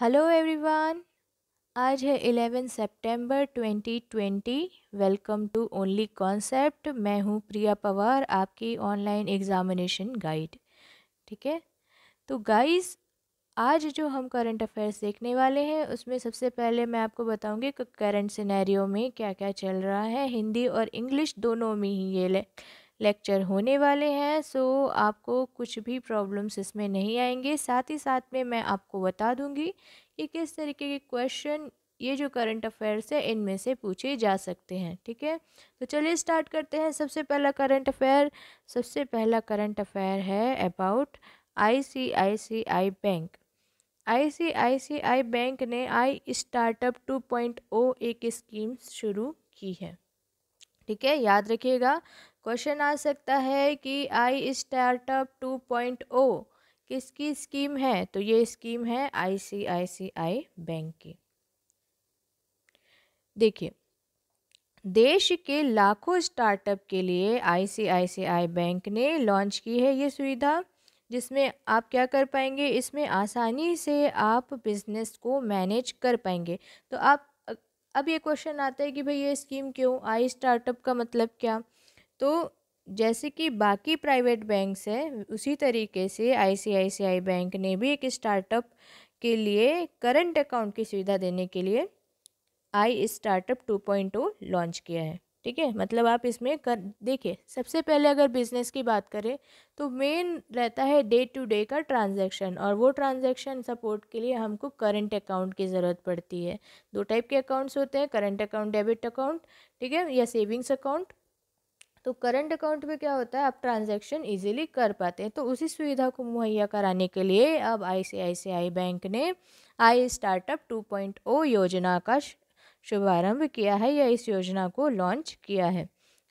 hello everyone आज है 11 सितंबर 2020 वेलकम टू ओनली कॉन्सेप्ट मैं हूँ प्रिया पवार आपकी ऑनलाइन एग्ज़ामिनेशन गाइड ठीक है तो गाइस आज जो हम करंट अफेयर्स देखने वाले हैं उसमें सबसे पहले मैं आपको बताऊंगी कि करंट सिनेरियो में क्या क्या चल रहा है हिंदी और इंग्लिश दोनों में ही ये लेक्चर होने वाले हैं सो आपको कुछ भी प्रॉब्लम्स इसमें नहीं आएंगे साथ ही साथ में मैं आपको बता दूंगी कि किस तरीके के क्वेश्चन ये जो करंट अफेयर्स है इनमें से पूछे जा सकते हैं ठीक है तो चलिए स्टार्ट करते हैं सबसे पहला करंट अफेयर सबसे पहला करंट अफेयर है about I bank I bank ने आई स्टार्टअप टू एक स्कीम शुरू की है ठीक है याद रखिएगा क्वेश्चन आ सकता है कि I startup two point O किसकी स्कीम है तो ये स्कीम है आईसीआईसीआई बैंक की देखिए देश के लाखों स्टार्टअप के लिए आईसीआईसीआई बैंक ने लॉन्च की है ये सुविधा जिसमें आप क्या कर पाएंगे इसमें आसानी से आप बिज़नेस को मैनेज कर पाएंगे तो आप अब ये क्वेश्चन आता है कि भाई ये स्कीम क्यों आई स्टार्टअप का मतलब क्या तो जैसे कि बाकी प्राइवेट बैंक्स है उसी तरीके से आईसीआईसीआई बैंक ने भी एक स्टार्टअप के लिए करंट अकाउंट की सुविधा देने के लिए I startup two point two launch किया है ठीक है मतलब आप इसमें कर देखिए सबसे पहले अगर बिज़नेस की बात करें तो मेन रहता है डे टू डे का ट्रांजैक्शन और वो ट्रांजैक्शन सपोर्ट के लिए हमको करंट अकाउंट की ज़रूरत पड़ती है दो टाइप के अकाउंट्स होते हैं करंट अकाउंट डेबिट अकाउंट ठीक है या सेविंग्स अकाउंट तो करंट अकाउंट में क्या होता है आप ट्रांजैक्शन इजीली कर पाते हैं तो उसी सुविधा को मुहैया कराने के लिए अब आईसीआईसीआई बैंक ने आई स्टार्टअप 2.0 योजना का शुभारंभ किया है या इस योजना को लॉन्च किया है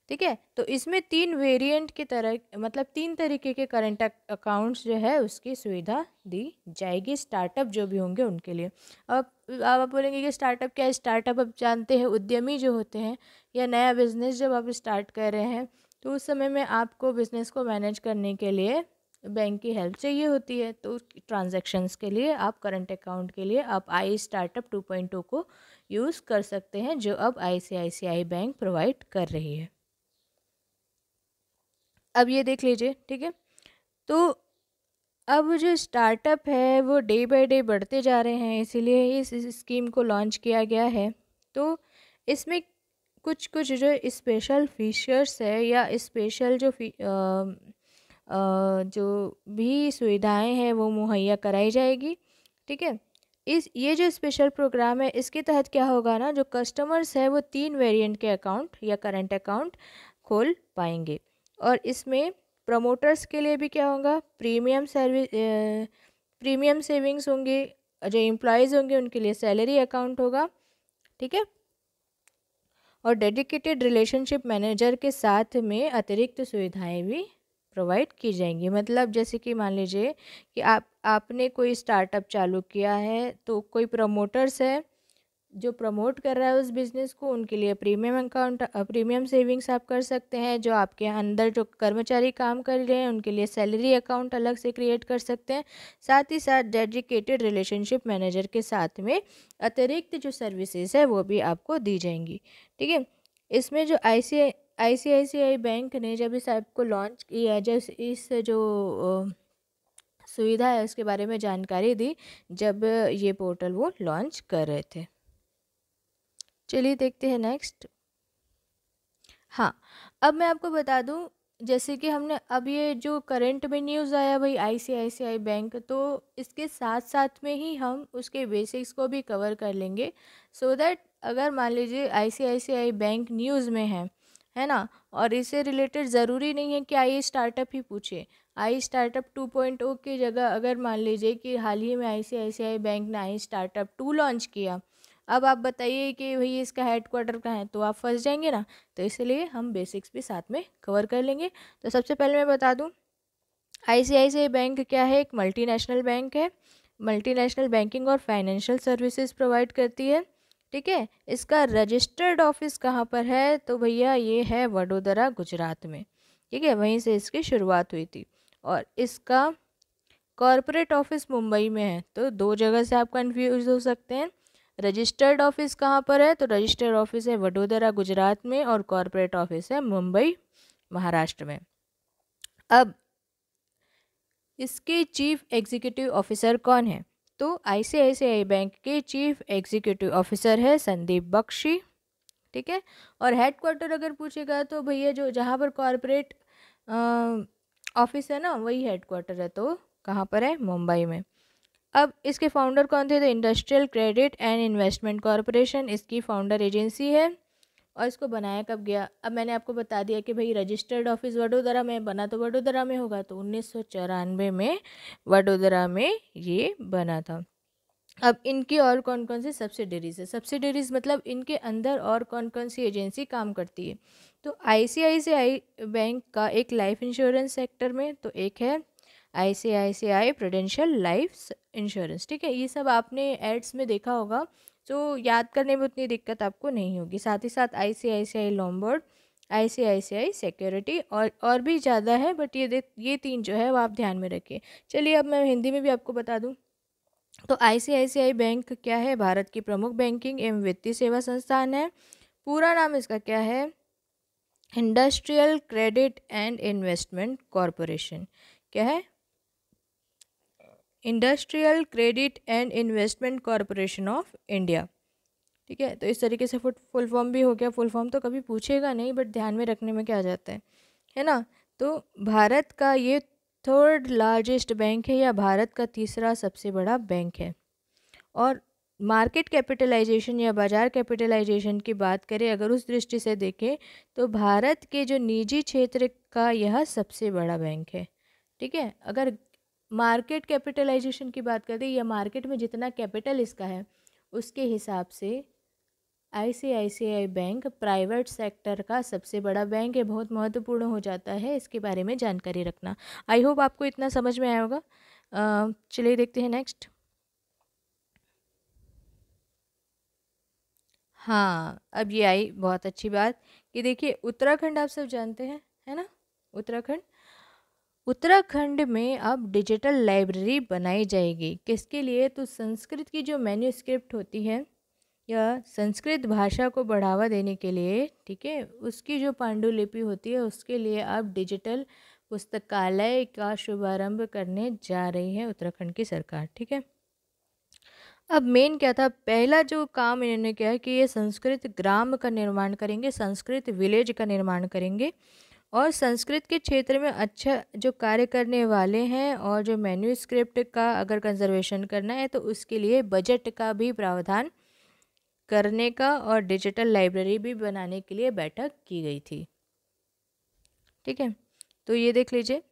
ठीक है तो इसमें तीन वेरिएंट की तरह मतलब तीन तरीके के करंट अकाउंट्स जो है उसकी सुविधा दी जाएगी स्टार्टअप जो भी होंगे उनके लिए अब आप बोलेंगे कि स्टार्टअप क्या है स्टार्टअप आप जानते हैं उद्यमी जो होते हैं या नया बिजनेस जब आप स्टार्ट कर रहे हैं तो उस समय में आपको बिजनेस को मैनेज करने के लिए बैंक की हेल्प चाहिए होती है तो ट्रांजेक्शन्स के लिए आप करंट अकाउंट के लिए आप आई स्टार्टअप टू को यूज़ कर सकते हैं जो अब आई बैंक प्रोवाइड कर रही है अब ये देख लीजिए ठीक है तो अब जो स्टार्टअप है वो डे बाय डे बढ़ते जा रहे हैं इसीलिए इस स्कीम को लॉन्च किया गया है तो इसमें कुछ कुछ जो स्पेशल फीचर्स है या स्पेशल जो आ, आ, जो भी सुविधाएं हैं वो मुहैया कराई जाएगी ठीक है इस ये जो स्पेशल प्रोग्राम है इसके तहत क्या होगा ना जो कस्टमर्स है वो तीन वेरिएंट के अकाउंट या करंट अकाउंट खोल पाएंगे और इसमें प्रमोटर्स के लिए भी क्या होगा प्रीमियम सर्विस प्रीमियम सेविंग्स होंगे जो एम्प्लॉयज़ होंगे उनके लिए सैलरी अकाउंट होगा ठीक है और डेडिकेटेड रिलेशनशिप मैनेजर के साथ में अतिरिक्त सुविधाएं भी प्रोवाइड की जाएंगी मतलब जैसे कि मान लीजिए कि आप आपने कोई स्टार्टअप चालू किया है तो कोई प्रमोटर्स है जो प्रमोट कर रहा है उस बिज़नेस को उनके लिए प्रीमियम अकाउंट प्रीमियम सेविंग्स आप कर सकते हैं जो आपके अंदर जो कर्मचारी काम कर रहे हैं उनके लिए सैलरी अकाउंट अलग से क्रिएट कर सकते हैं साथ ही साथ डेडिकेटेड रिलेशनशिप मैनेजर के साथ में अतिरिक्त जो सर्विसेज है वो भी आपको दी जाएंगी ठीक है इसमें जो आई सी सी आई आई बैंक ने जब इस ऐप को लॉन्च किया जब इस जो सुविधा है उसके बारे में जानकारी दी जब ये पोर्टल वो लॉन्च कर रहे थे चलिए देखते हैं नेक्स्ट हाँ अब मैं आपको बता दूँ जैसे कि हमने अब ये जो करंट में न्यूज़ आया भाई आईसीआईसीआई बैंक तो इसके साथ साथ में ही हम उसके बेसिक्स को भी कवर कर लेंगे सो so दैट अगर मान लीजिए आईसीआईसीआई बैंक न्यूज़ में है है ना और इससे रिलेटेड ज़रूरी नहीं है कि आई स्टार्टअप ही पूछे I startup two point O की जगह अगर मान लीजिए कि हाल ही में आई बैंक ने आई स्टार्टअप टू लॉन्च किया अब आप बताइए कि भाई इसका हेड क्वार्टर कहाँ है तो आप फंस जाएंगे ना तो इसलिए हम बेसिक्स भी साथ में कवर कर लेंगे तो सबसे पहले मैं बता दूँ आई बैंक क्या है एक मल्टीनेशनल बैंक है मल्टीनेशनल बैंकिंग और फाइनेंशियल सर्विसेज प्रोवाइड करती है ठीक है इसका रजिस्टर्ड ऑफिस कहाँ पर है तो भैया ये है वडोदरा गुजरात में ठीक है वहीं से इसकी शुरुआत हुई थी और इसका कॉरपोरेट ऑफिस मुंबई में है तो दो जगह से आप कन्फ्यूज हो सकते हैं रजिस्टर्ड ऑफिस कहाँ पर है तो रजिस्टर्ड ऑफिस है वडोदरा गुजरात में और कॉरपोरेट ऑफिस है मुंबई महाराष्ट्र में अब इसके चीफ एग्जीक्यूटिव ऑफिसर कौन है तो आईसीआईसीआई बैंक के चीफ एग्जीक्यूटिव ऑफिसर है संदीप बख्शी ठीक है और हेडक्वार्टर अगर पूछेगा तो भैया जो जहाँ पर कॉरपोरेट ऑफिस है ना वही हेडक्वार्टर है तो कहाँ पर है मुंबई में अब इसके फाउंडर कौन थे तो industrial credit and investment corporation इसकी फाउंडर एजेंसी है और इसको बनाया कब गया अब मैंने आपको बता दिया कि भाई रजिस्टर्ड ऑफिस वडोदरा में बना तो वडोदरा में होगा तो उन्नीस में वडोदरा में ये बना था अब इनकी और कौन कौन सी सब्सिडरीज है सब्सिडरीज मतलब इनके अंदर और कौन कौन सी एजेंसी काम करती है तो आई बैंक का एक लाइफ इंश्योरेंस सेक्टर में तो एक है I C I C I prudential life insurance ठीक है ये सब आपने एड्स में देखा होगा तो याद करने में उतनी दिक्कत आपको नहीं होगी साथ ही साथ आई C I C I लॉम्बर्ड I C I C I security और और भी ज़्यादा है बट ये ये तीन जो है वो आप ध्यान में रखिए चलिए अब मैं हिंदी में भी आपको बता दूँ तो आईसीआईसीआई बैंक क्या है भारत की प्रमुख बैंकिंग एवं वित्तीय सेवा संस्थान है पूरा नाम इसका क्या है industrial credit and investment corporation क्या है industrial credit and investment corporation of India ठीक है तो इस तरीके से फुल फॉर्म भी हो गया फुल फॉर्म तो कभी पूछेगा नहीं बट ध्यान में रखने में क्या जाता है है ना तो भारत का ये थर्ड लार्जेस्ट बैंक है या भारत का तीसरा सबसे बड़ा बैंक है और मार्केट कैपिटलाइजेशन या बाजार कैपिटलाइजेशन की बात करें अगर उस दृष्टि से देखें तो भारत के जो निजी क्षेत्र का यह सबसे बड़ा बैंक है ठीक है अगर मार्केट कैपिटलाइजेशन की बात करते हैं या मार्केट में जितना कैपिटल इसका है उसके हिसाब से आईसीआईसीआई बैंक प्राइवेट सेक्टर का सबसे बड़ा बैंक है बहुत महत्वपूर्ण हो जाता है इसके बारे में जानकारी रखना आई होप आपको इतना समझ में आया होगा चलिए देखते हैं नेक्स्ट हाँ अब ये आई बहुत अच्छी बात कि देखिए उत्तराखंड आप सब जानते हैं है ना उत्तराखंड उत्तराखंड में अब डिजिटल लाइब्रेरी बनाई जाएगी किसके लिए तो संस्कृत की जो मैन्यूस्क्रिप्ट होती है या संस्कृत भाषा को बढ़ावा देने के लिए ठीक है उसकी जो पांडुलिपि होती है उसके लिए अब डिजिटल पुस्तकालय का शुभारंभ करने जा रही है उत्तराखंड की सरकार ठीक है अब मेन क्या था पहला जो काम इन्होंने किया कि ये संस्कृत ग्राम का निर्माण करेंगे संस्कृत विलेज का निर्माण करेंगे और संस्कृत के क्षेत्र में अच्छा जो कार्य करने वाले हैं और जो मेन्यू स्क्रिप्ट का अगर कंजर्वेशन करना है तो उसके लिए बजट का भी प्रावधान करने का और डिजिटल लाइब्रेरी भी बनाने के लिए बैठक की गई थी ठीक है तो ये देख लीजिए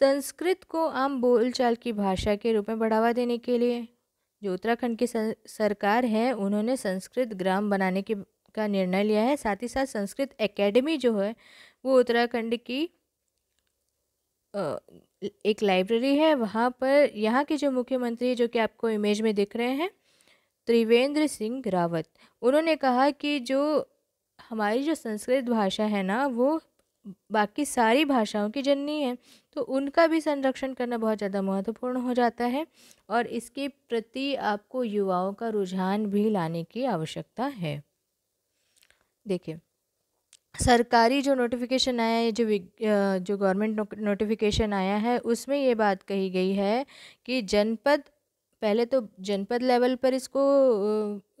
संस्कृत को आम बोलचाल की भाषा के रूप में बढ़ावा देने के लिए जो उत्तराखंड की सरकार है उन्होंने संस्कृत ग्राम बनाने के का निर्णय लिया है साथ ही साथ संस्कृत एकेडमी जो है वो उत्तराखंड की एक लाइब्रेरी है वहाँ पर यहाँ के जो मुख्यमंत्री जो कि आपको इमेज में दिख रहे हैं त्रिवेंद्र सिंह रावत उन्होंने कहा कि जो हमारी जो संस्कृत भाषा है ना वो बाकी सारी भाषाओं की जननी है तो उनका भी संरक्षण करना बहुत ज़्यादा महत्वपूर्ण हो जाता है और इसके प्रति आपको युवाओं का रुझान भी लाने की आवश्यकता है देखिए सरकारी जो नोटिफिकेशन आया है जो जो गवर्नमेंट नोटिफिकेशन आया है उसमें ये बात कही गई है कि जनपद पहले तो जनपद लेवल पर इसको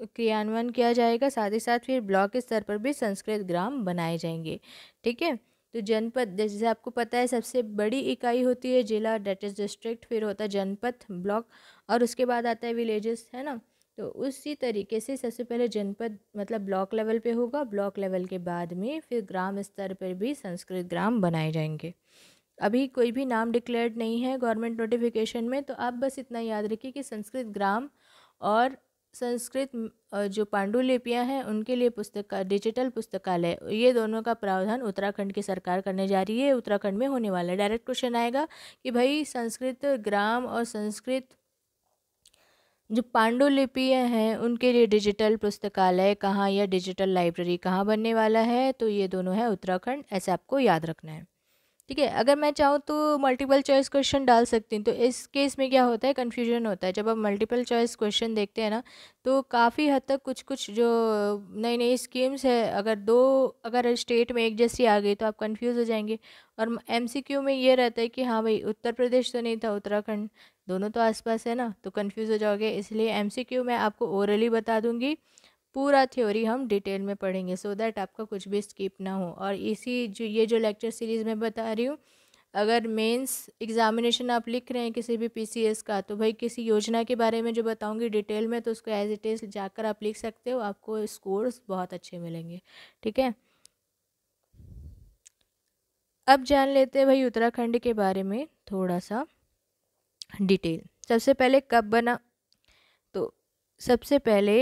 क्रियान्वयन किया जाएगा साथ ही साथ फिर ब्लॉक स्तर पर भी संस्कृत ग्राम बनाए जाएंगे ठीक है तो जनपद जैसे आपको पता है सबसे बड़ी इकाई होती है जिला डेट इज डिस्ट्रिक्ट फिर होता है जनपद ब्लॉक और उसके बाद आता है विलेजेस है ना तो उसी तरीके से सबसे पहले जनपद मतलब ब्लॉक लेवल पे होगा ब्लॉक लेवल के बाद में फिर ग्राम स्तर पर भी संस्कृत ग्राम बनाए जाएंगे अभी कोई भी नाम डिक्लेयर्ड नहीं है गवर्नमेंट नोटिफिकेशन में तो आप बस इतना याद रखिए कि संस्कृत ग्राम और संस्कृत जो पांडुलिपियाँ हैं उनके लिए पुस्तक डिजिटल पुस्तकालय ये दोनों का प्रावधान उत्तराखंड की सरकार करने जा रही है उत्तराखंड में होने वाला है डायरेक्ट क्वेश्चन आएगा कि भाई संस्कृत ग्राम और संस्कृत जो पांडुलिपियाँ हैं उनके लिए डिजिटल पुस्तकालय कहाँ या डिजिटल लाइब्रेरी कहाँ बनने वाला है तो ये दोनों है उत्तराखंड ऐसे आपको याद रखना है ठीक है अगर मैं चाहूँ तो मल्टीपल चॉइस क्वेश्चन डाल सकती हूँ तो इस केस में क्या होता है कन्फ्यूजन होता है जब आप मल्टीपल चॉइस क्वेश्चन देखते हैं ना तो काफ़ी हद तक कुछ कुछ जो नई नई स्कीम्स है अगर दो अगर स्टेट में एक जैसी आ गई तो आप कन्फ्यूज़ हो जाएंगे और एम में ये रहता है कि हाँ भाई उत्तर प्रदेश तो नहीं था उत्तराखंड दोनों तो आसपास है ना तो कन्फ्यूज़ हो जाओगे इसलिए एम मैं आपको ओरली बता दूँगी पूरा थ्योरी हम डिटेल में पढ़ेंगे सो so दैट आपका कुछ भी स्किप ना हो और इसी जो ये जो लेक्चर सीरीज़ मैं बता रही हूँ अगर मेंस एग्ज़ामिनेशन आप लिख रहे हैं किसी भी पीसीएस का तो भाई किसी योजना के बारे में जो बताऊंगी डिटेल में तो उसको एज इट इज़ जाकर आप लिख सकते हो आपको स्कोर्स बहुत अच्छे मिलेंगे ठीक है अब जान लेते हैं भाई उत्तराखंड के बारे में थोड़ा सा डिटेल सबसे पहले कब बना तो सबसे पहले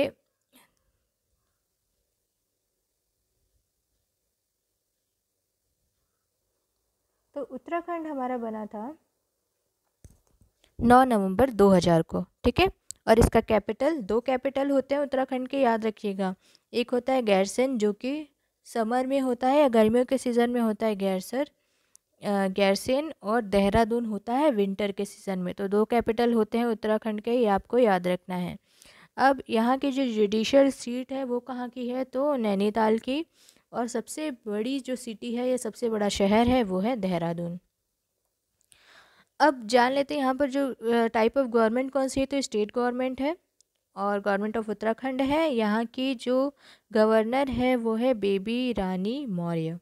तो उत्तराखंड हमारा बना था नौ नवंबर 2000 को ठीक है और इसका कैपिटल दो कैपिटल होते हैं उत्तराखंड के याद रखिएगा एक होता है गैरसैन जो कि समर में होता है या गर्मियों के सीज़न में होता है गैरसर गैरसैन और देहरादून होता है विंटर के सीज़न में तो दो कैपिटल होते हैं उत्तराखंड के ये आपको याद रखना है अब यहाँ की जो जुडिशल सीट है वो कहाँ की है तो नैनीताल की और सबसे बड़ी जो सिटी है या सबसे बड़ा शहर है वो है देहरादून अब जान लेते हैं यहाँ पर जो टाइप ऑफ गवर्नमेंट कौन सी है तो स्टेट गवर्नमेंट है और गवर्नमेंट ऑफ उत्तराखंड है यहाँ की जो गवर्नर है वो है बेबी रानी मौर्य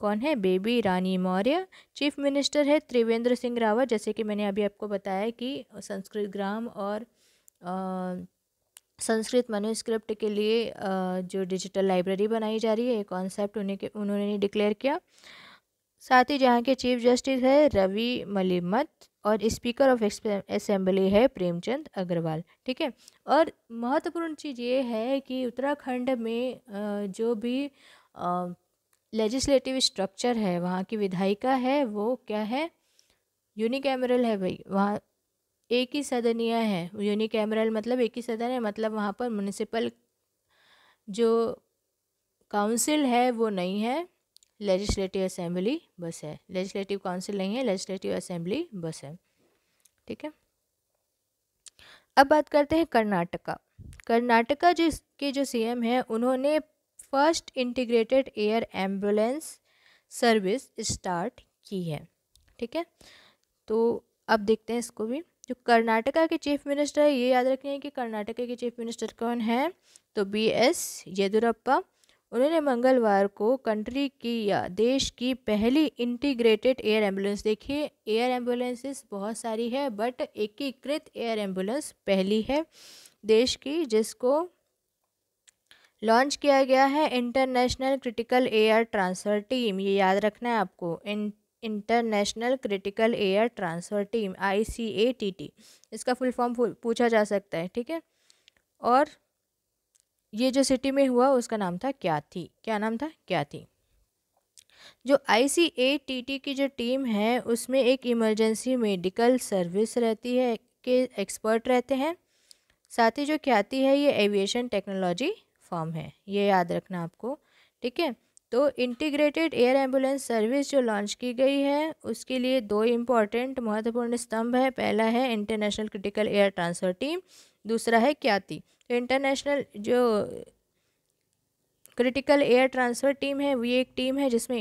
कौन है baby Rani Maurya chief minister है त्रिवेंद्र सिंह रावत जैसे कि मैंने अभी आपको बताया कि संस्कृत ग्राम और आ, संस्कृत मनुस्क्रिप्ट के लिए जो डिजिटल लाइब्रेरी बनाई जा रही है ये कॉन्सेप्ट उन्हें के उन्होंने डिक्लेयर किया साथ ही जहाँ के चीफ जस्टिस है रवि मलिमत और स्पीकर ऑफ असेंबली है प्रेमचंद अग्रवाल ठीक है और महत्वपूर्ण चीज़ ये है कि उत्तराखंड में जो भी लेजिस्लेटिव स्ट्रक्चर है वहाँ की विधायिका है वो क्या है यूनिकैमरल है भाई वहाँ एक ही सदनिया है यूनिकैमरल मतलब एक ही सदन है मतलब वहाँ पर म्यूनिसिपल जो काउंसिल है वो नहीं है लेजिस्लेटिव असेंबली बस है लेजिस्लेटिव काउंसिल नहीं है लेजिस्लेटिव असेंबली बस है ठीक है अब बात करते हैं कर्नाटका कर्नाटका जो के जो सीएम हैं उन्होंने first integrated air ambulance service start की है ठीक है तो अब देखते हैं इसको भी जो कर्नाटका के चीफ मिनिस्टर है ये याद रखना है कि कर्नाटका के चीफ मिनिस्टर कौन है तो बी एस येदुरप्पा उन्होंने मंगलवार को कंट्री की या देश की पहली इंटीग्रेटेड एयर एम्बुलेंस देखिए एयर एम्बुलेंसेस बहुत सारी है बट एकीकृत एयर एम्बुलेंस पहली है देश की जिसको लॉन्च किया गया है international critical air transfer team ये याद रखना है आपको इन international critical air transfer team I C A T T इसका फुल फॉर्म पूछा जा सकता है ठीक है और ये जो सिटी में हुआ उसका नाम था क्या थी क्या नाम था क्या थी जो आई सी ए टी टी की जो टीम है उसमें एक इमरजेंसी मेडिकल सर्विस रहती है के एक्सपर्ट रहते हैं साथ ही जो ख्याति है ये एविएशन टेक्नोलॉजी फॉर्म है ये याद रखना आपको ठीक है तो इंटीग्रेटेड एयर एम्बुलेंस सर्विस जो लॉन्च की गई है उसके लिए दो इम्पॉर्टेंट महत्वपूर्ण स्तंभ है पहला है international critical air transfer team दूसरा है क्याति इंटरनेशनल जो क्रिटिकल एयर ट्रांसफ़र टीम है वो एक टीम है जिसमें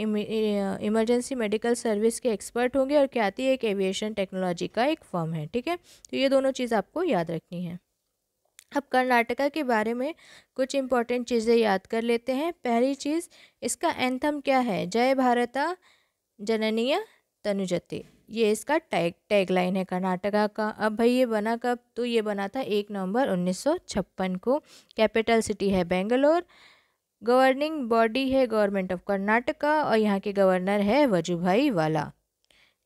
इमरजेंसी मेडिकल सर्विस के एक्सपर्ट होंगे और क्याति एक एविएशन टेक्नोलॉजी का एक फॉर्म है ठीक है तो ये दोनों चीज़ आपको याद रखनी है अब कर्नाटका के बारे में कुछ इम्पॉर्टेंट चीज़ें याद कर लेते हैं पहली चीज़ इसका एंथम क्या है जय भारता जननीय तनुजति ये इसका टैग टैग लाइन है कर्नाटका का अब भाई ये बना कब तो ये बना था एक नवंबर 1956 को कैपिटल सिटी है बेंगलोर गवर्निंग बॉडी है गवर्नमेंट ऑफ कर्नाटका और यहाँ के गवर्नर है वजूभाई वाला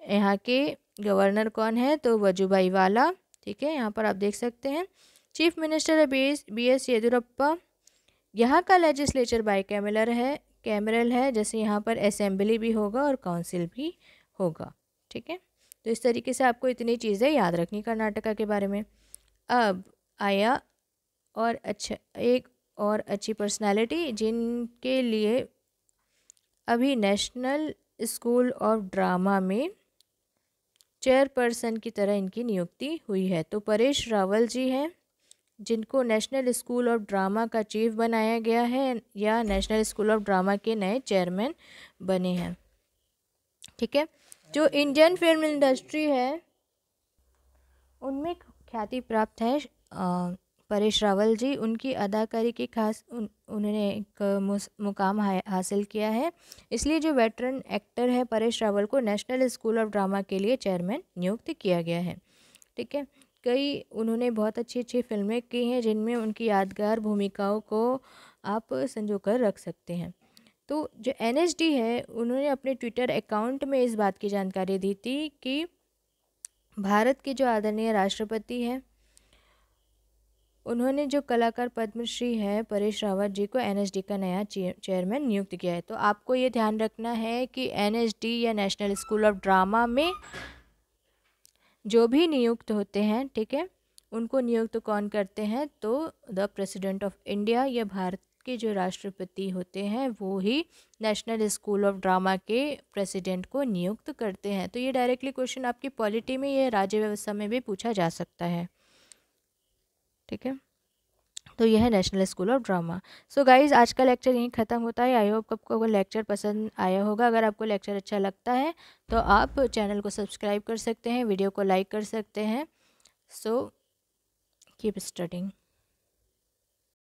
यहाँ के गवर्नर कौन है तो वजूभाई वाला ठीक है यहाँ पर आप देख सकते हैं chief minister B S Yeddyurappa यहाँ का लेजिस्लेचर बाई कैमलर है कैमरल है जैसे यहाँ पर असेंबली भी होगा और काउंसिल भी होगा ठीक है तो इस तरीके से आपको इतनी चीज़ें याद रखनी कर्नाटका के बारे में अब आया और अच्छा एक और अच्छी पर्सनालिटी जिनके लिए अभी नेशनल स्कूल ऑफ ड्रामा में चेयरपर्सन की तरह इनकी नियुक्ति हुई है तो परेश रावल जी हैं जिनको नेशनल स्कूल ऑफ ड्रामा का चीफ बनाया गया है या नेशनल स्कूल ऑफ ड्रामा के नए चेयरमैन बने हैं ठीक है जो इंडियन फिल्म इंडस्ट्री है उनमें ख्याति प्राप्त है परेश रावल जी उनकी अदाकारी की खास उन, उन्होंने एक मुकाम हासिल किया है इसलिए जो वेटरन एक्टर है परेश रावल को नेशनल स्कूल ऑफ ड्रामा के लिए चेयरमैन नियुक्त किया गया है ठीक है कई उन्होंने बहुत अच्छी अच्छी फिल्में की हैं जिनमें उनकी यादगार भूमिकाओं को आप संजो कर रख सकते हैं तो जो एन है उन्होंने अपने ट्विटर अकाउंट में इस बात की जानकारी दी थी कि भारत के जो आदरणीय राष्ट्रपति हैं उन्होंने जो कलाकार पद्मश्री है परेश रावत जी को एन का नया चेयरमैन नियुक्त किया है तो आपको ये ध्यान रखना है कि एन या नेशनल स्कूल ऑफ ड्रामा में जो भी नियुक्त होते हैं ठीक है उनको नियुक्त कौन करते हैं तो द प्रेसिडेंट ऑफ इंडिया या भारत के जो राष्ट्रपति होते हैं वो ही नेशनल स्कूल ऑफ ड्रामा के प्रेसिडेंट को नियुक्त करते हैं तो ये डायरेक्टली क्वेश्चन आपकी पॉलिटी में या राज्य व्यवस्था में भी पूछा जा सकता है ठीक है तो यह है national school of drama so guys आज का लेक्चर यहीं ख़त्म होता है आई होप आपको अगर लेक्चर पसंद आया होगा अगर आपको लेक्चर अच्छा लगता है तो आप चैनल को सब्सक्राइब कर सकते हैं वीडियो को लाइक कर सकते हैं सो कीप स्टडिंग